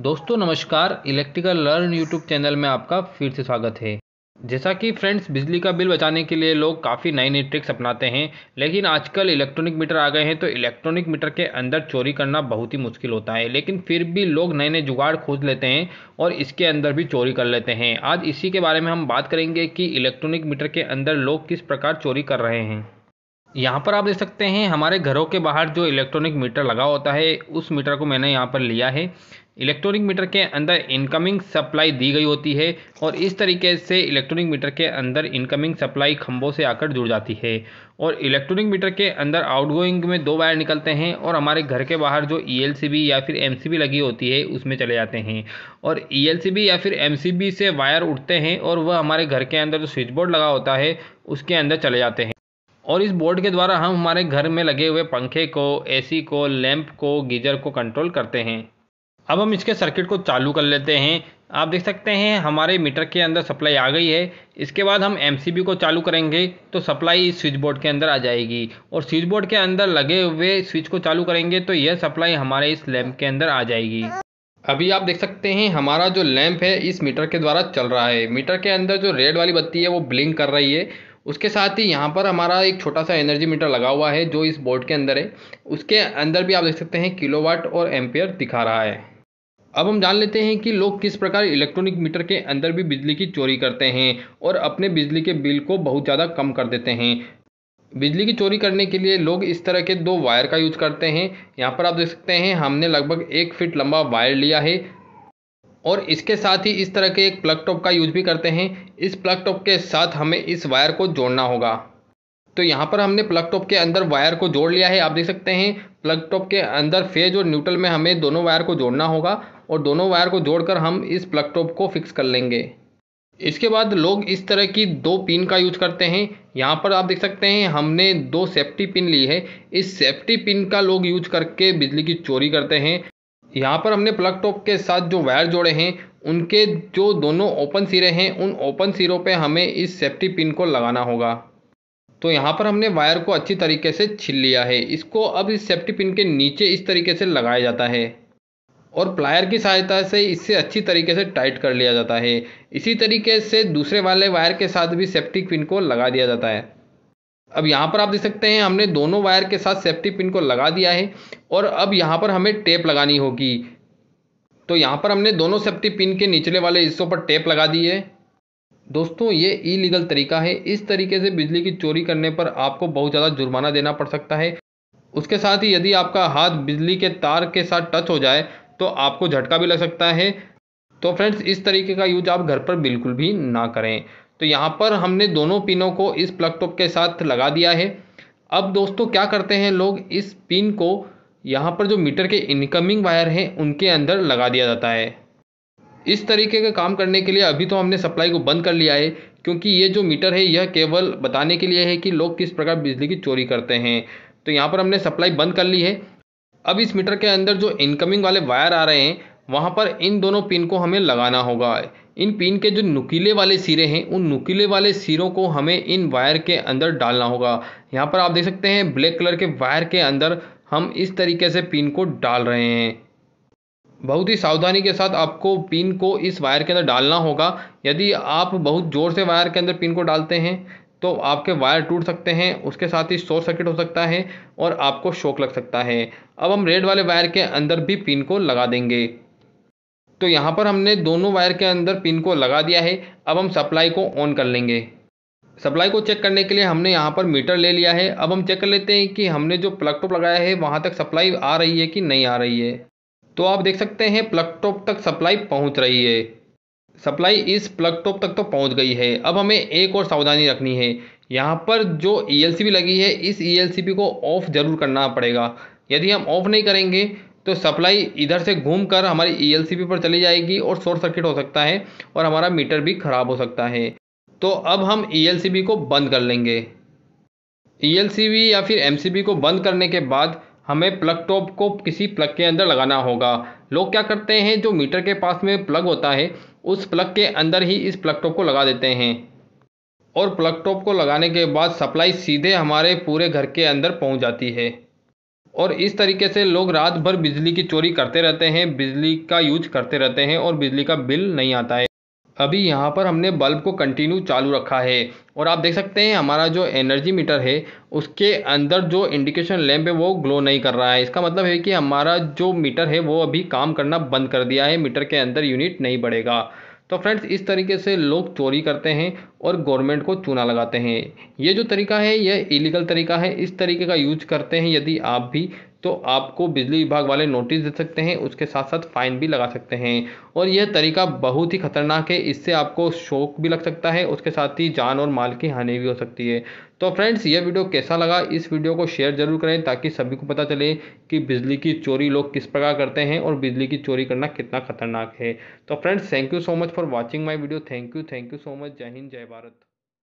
दोस्तों नमस्कार electrical learn YouTube channel में आपका फिर से स्वागत है जैसा कि फ्रेंड्स बिजली का बिल बचाने के लिए लोग काफ़ी नई नई ट्रिक्स अपनाते हैं लेकिन आजकल इलेक्ट्रॉनिक मीटर आ गए हैं तो इलेक्ट्रॉनिक मीटर के अंदर चोरी करना बहुत ही मुश्किल होता है लेकिन फिर भी लोग नए नए जुगाड़ खोज लेते हैं और इसके अंदर भी चोरी कर लेते हैं आज इसी के बारे में हम बात करेंगे कि इलेक्ट्रॉनिक मीटर के अंदर लोग किस प्रकार चोरी कर रहे हैं यहाँ पर आप देख सकते हैं हमारे घरों के बाहर जो इलेक्ट्रॉनिक मीटर लगा होता है उस मीटर को मैंने यहाँ पर लिया है इलेक्ट्रॉनिक मीटर के अंदर इनकमिंग सप्लाई दी गई होती है और इस तरीके से इलेक्ट्रॉनिक मीटर के अंदर इनकमिंग सप्लाई खंभों से आकर जुड़ जाती है और इलेक्ट्रॉनिक मीटर के अंदर आउटगोइंग में दो वायर निकलते हैं और हमारे घर के बाहर जो ई e या फिर एम लगी होती है उसमें चले जाते हैं और ई e या फिर एम से वायर उठते हैं और वह हमारे घर के अंदर जो स्विच बोर्ड लगा होता है उसके अंदर चले जाते हैं और इस बोर्ड के द्वारा हम हमारे घर में लगे हुए पंखे को एसी को लैंप को गीजर को कंट्रोल करते हैं अब हम इसके सर्किट को चालू कर लेते हैं आप देख सकते हैं हमारे मीटर के अंदर सप्लाई आ गई है इसके बाद हम एम को चालू करेंगे तो सप्लाई इस स्विच बोर्ड के अंदर आ जाएगी और स्विच बोर्ड के अंदर लगे हुए स्विच को चालू करेंगे तो यह सप्लाई हमारे इस लैम्प के अंदर आ जाएगी अभी आप देख सकते हैं हमारा जो लैंप है इस मीटर के द्वारा चल रहा है मीटर के अंदर जो रेड वाली बत्ती है वो ब्लिंक कर रही है उसके साथ ही यहाँ पर हमारा एक छोटा सा एनर्जी मीटर लगा हुआ है जो इस बोर्ड के अंदर है उसके अंदर भी आप देख सकते हैं किलोवाट और एम्पेयर दिखा रहा है अब हम जान लेते हैं कि लोग किस प्रकार इलेक्ट्रॉनिक मीटर के अंदर भी बिजली की चोरी करते हैं और अपने बिजली के बिल को बहुत ज़्यादा कम कर देते हैं बिजली की चोरी करने के लिए लोग इस तरह के दो वायर का यूज करते हैं यहाँ पर आप देख सकते हैं हमने लगभग एक फिट लंबा वायर लिया है और इसके साथ ही इस तरह के एक प्लग टॉप का यूज़ भी करते हैं इस प्लग टॉप के साथ हमें इस वायर को जोड़ना होगा तो यहाँ पर हमने प्लग टॉप के अंदर वायर को जोड़ लिया है आप देख सकते हैं प्लग टॉप के अंदर फेज और न्यूट्रल में हमें दोनों वायर को जोड़ना होगा और दोनों वायर को जोड़कर हम इस प्लग टॉप को फिक्स कर लेंगे इसके बाद लोग इस तरह की दो पिन का यूज करते हैं यहाँ पर आप देख सकते हैं हमने दो सेफ्टी पिन ली है इस सेफ्टी पिन का लोग यूज करके बिजली की चोरी करते हैं यहाँ पर हमने प्लग टॉप के साथ जो वायर जोड़े हैं उनके जो दोनों ओपन सिरे हैं उन ओपन सिरों पे हमें इस सेफ्टी पिन को लगाना होगा तो यहाँ पर हमने वायर को अच्छी तरीके से छिल लिया है इसको अब इस सेफ्टी पिन के नीचे इस तरीके से लगाया जाता है और प्लायर की सहायता से इससे अच्छी तरीके से टाइट कर लिया जाता है इसी तरीके से दूसरे वाले वायर के साथ भी सेफ्टी पिन को लगा दिया जाता है अब यहाँ पर आप देख सकते हैं हमने दोनों वायर के साथ सेफ्टी पिन को लगा दिया है और अब यहाँ पर हमें टेप लगानी होगी तो यहाँ पर हमने दोनों सेफ्टी पिन के निचले वाले हिस्सों पर टेप लगा दी है दोस्तों ये इलीगल तरीका है इस तरीके से बिजली की चोरी करने पर आपको बहुत ज़्यादा जुर्माना देना पड़ सकता है उसके साथ ही यदि आपका हाथ बिजली के तार के साथ टच हो जाए तो आपको झटका भी लग सकता है तो फ्रेंड्स इस तरीके का यूज आप घर पर बिल्कुल भी ना करें तो यहाँ पर हमने दोनों पिनों को इस प्लग टॉप के साथ लगा दिया है अब दोस्तों क्या करते हैं लोग इस पिन को यहाँ पर जो मीटर के इनकमिंग वायर हैं उनके अंदर लगा दिया जाता है इस तरीके का काम करने के लिए अभी तो हमने सप्लाई को बंद कर लिया है क्योंकि ये जो मीटर है यह केवल बताने के लिए है कि लोग किस प्रकार बिजली की चोरी करते हैं तो यहाँ पर हमने सप्लाई बंद कर ली है अब इस मीटर के अंदर जो इनकमिंग वाले वायर आ रहे हैं वहाँ पर इन दोनों पिन को हमें लगाना होगा इन पिन के जो नुकीले वाले सिरे हैं उन नुकीले वाले सिरों को हमें इन वायर के अंदर डालना होगा यहाँ पर आप देख सकते हैं ब्लैक कलर के वायर के अंदर हम इस तरीके से पिन को डाल रहे हैं बहुत ही सावधानी के साथ आपको पिन को इस वायर के अंदर डालना होगा यदि आप बहुत ज़ोर से वायर के अंदर पिन को डालते हैं तो आपके वायर टूट सकते हैं उसके साथ ही शॉर्ट सर्किट हो सकता है और आपको शॉक लग सकता है अब हम रेड वाले वायर के अंदर भी पिन को लगा देंगे तो यहाँ पर हमने दोनों वायर के अंदर पिन को लगा दिया है अब हम सप्लाई को ऑन कर लेंगे सप्लाई को चेक करने के लिए हमने यहाँ पर मीटर ले लिया है अब हम चेक कर लेते हैं कि हमने जो प्लग टॉप लगाया है वहाँ तक सप्लाई आ रही है कि नहीं आ रही है तो आप देख सकते हैं प्लग टॉप तक सप्लाई पहुँच रही है सप्लाई इस प्लग टॉप तक तो पहुँच गई है अब हमें एक और सावधानी रखनी है यहाँ पर जो ई e लगी है इस ई e को ऑफ़ ज़रूर करना पड़ेगा यदि हम ऑफ़ नहीं करेंगे तो सप्लाई इधर से घूम कर हमारी ई e पर चली जाएगी और शॉर्ट सर्किट हो सकता है और हमारा मीटर भी खराब हो सकता है तो अब हम ई e को बंद कर लेंगे ई e या फिर एम को बंद करने के बाद हमें प्लग टॉप को किसी प्लग के अंदर लगाना होगा लोग क्या करते हैं जो मीटर के पास में प्लग होता है उस प्लग के अंदर ही इस प्लग टॉप को लगा देते हैं और प्लग टॉप को लगाने के बाद सप्लाई सीधे हमारे पूरे घर के अंदर पहुंच जाती है और इस तरीके से लोग रात भर बिजली की चोरी करते रहते हैं बिजली का यूज करते रहते हैं और बिजली का बिल नहीं आता है अभी यहाँ पर हमने बल्ब को कंटिन्यू चालू रखा है और आप देख सकते हैं हमारा जो एनर्जी मीटर है उसके अंदर जो इंडिकेशन लैंप है वो ग्लो नहीं कर रहा है इसका मतलब है कि हमारा जो मीटर है वो अभी काम करना बंद कर दिया है मीटर के अंदर यूनिट नहीं बढ़ेगा तो फ्रेंड्स इस तरीके से लोग चोरी करते हैं और गवर्नमेंट को चूना लगाते हैं ये जो तरीका है यह इलीगल तरीका है इस तरीके का यूज करते हैं यदि आप भी तो आपको बिजली विभाग वाले नोटिस दे सकते हैं उसके साथ साथ फाइन भी लगा सकते हैं और यह तरीका बहुत ही खतरनाक है इससे आपको शौक भी लग सकता है उसके साथ ही जान और माल की हानि भी हो सकती है तो फ्रेंड्स यह वीडियो कैसा लगा इस वीडियो को शेयर जरूर करें ताकि सभी को पता चले कि बिजली की चोरी लोग किस प्रकार करते हैं और बिजली की चोरी करना कितना खतरनाक है तो friends thank you so much for watching my video thank you thank you so much Jai Hind जय भारत